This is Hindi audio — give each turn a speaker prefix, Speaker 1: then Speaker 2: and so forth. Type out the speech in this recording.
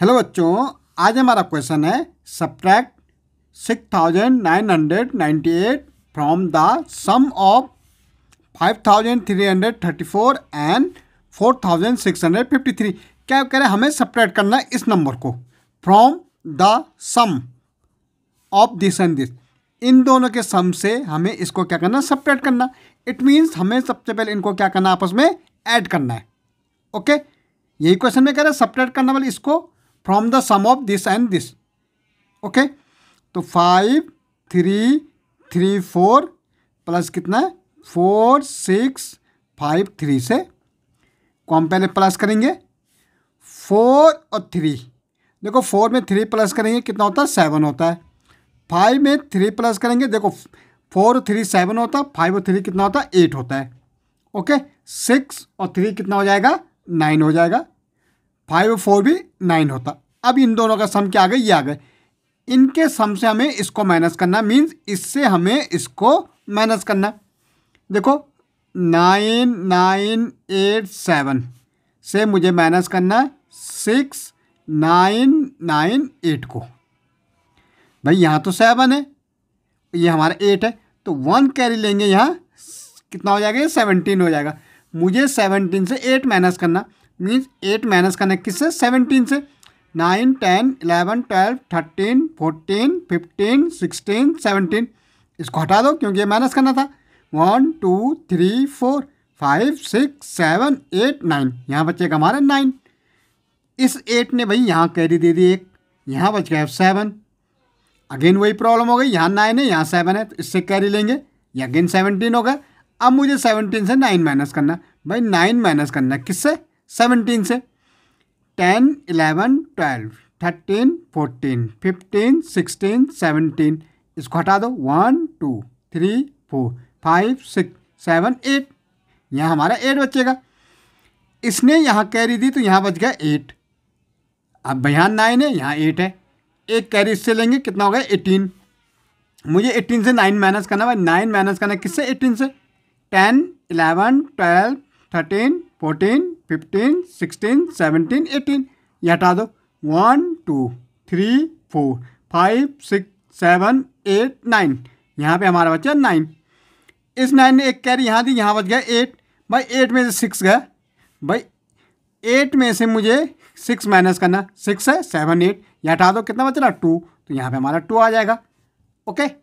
Speaker 1: हेलो बच्चों आज हमारा क्वेश्चन है subtract six thousand nine hundred ninety eight from the sum of five thousand three hundred thirty four and four thousand six hundred fifty three क्या कह रहे हैं हमें सब्ट्रैक्ट करना है इस नंबर को from the sum of this and this इन दोनों के सम से हमें इसको क्या करना सपरेट करना इट मीन्स हमें सबसे पहले इनको क्या करना आपस में ऐड करना है ओके यही क्वेश्चन में कह रहे हैं सपरेट करना वाले इसको from the sum of this and this okay तो five three three four plus कितना है फोर सिक्स फाइव थ्री से कॉम पहले प्लस करेंगे फोर और थ्री देखो फोर में थ्री प्लस करेंगे कितना होता है सेवन होता है फाइव में थ्री प्लस करेंगे देखो फोर और थ्री सेवन होता है फाइव और थ्री कितना होता है एट होता है ओके सिक्स और थ्री कितना हो जाएगा नाइन हो जाएगा फाइव और फोर भी नाइन होता अब इन दोनों का सम क्या आ गया ये आ गए इनके सम से हमें इसको माइनस करना मीन्स इससे हमें इसको माइनस करना देखो नाइन नाइन एट सेवन से मुझे माइनस करना सिक्स नाइन नाइन एट को भाई यहाँ तो सेवन है ये हमारा एट है तो वन कैरी लेंगे यहाँ कितना हो जाएगा ये सेवनटीन हो जाएगा मुझे सेवनटीन से एट माइनस करना मीन्स एट माइनस करना किससे सेवनटीन से nine ten eleven twelve thirteen fourteen fifteen sixteen seventeen इसको हटा दो क्योंकि ये माइनस करना था one two three four five six seven eight nine यहाँ बचेगा हमारा नाइन इस एट ने भाई यहाँ कैरी दे दी एक यहाँ बच गया सेवन अगेन वही प्रॉब्लम हो गई यहाँ नाइन है यहाँ सेवन है तो इससे कैरी लेंगे ये अगेन सेवनटीन होगा अब मुझे सेवनटीन से नाइन माइनस करना भाई नाइन माइनस करना किससे सेवनटीन से ten eleven twelve thirteen fourteen fifteen sixteen seventeen इसको हटा दो one two three four five six seven eight यहाँ हमारा एट बचेगा इसने यहाँ कैरी दी तो यहाँ बच गया एट अब भाई यहाँ नाइन है यहाँ एट है एक कैरी इससे लेंगे कितना हो गया एटीन मुझे एटीन से नाइन माइनस करना भाई नाइन माइनस करना किससे एटीन से ten eleven twelve thirteen fourteen fifteen sixteen seventeen eighteen ये हटा दो one two three four five six seven eight nine यहाँ पे हमारा बच्चा नाइन इस नाइन ने एक कैरी यहाँ दी यहाँ बच गया एट भाई एट में से सिक्स गया भाई एट में से मुझे सिक्स माइनस करना सिक्स है सेवन एट यह हटा दो कितना बच रहा टू तो यहाँ पे हमारा टू आ जाएगा ओके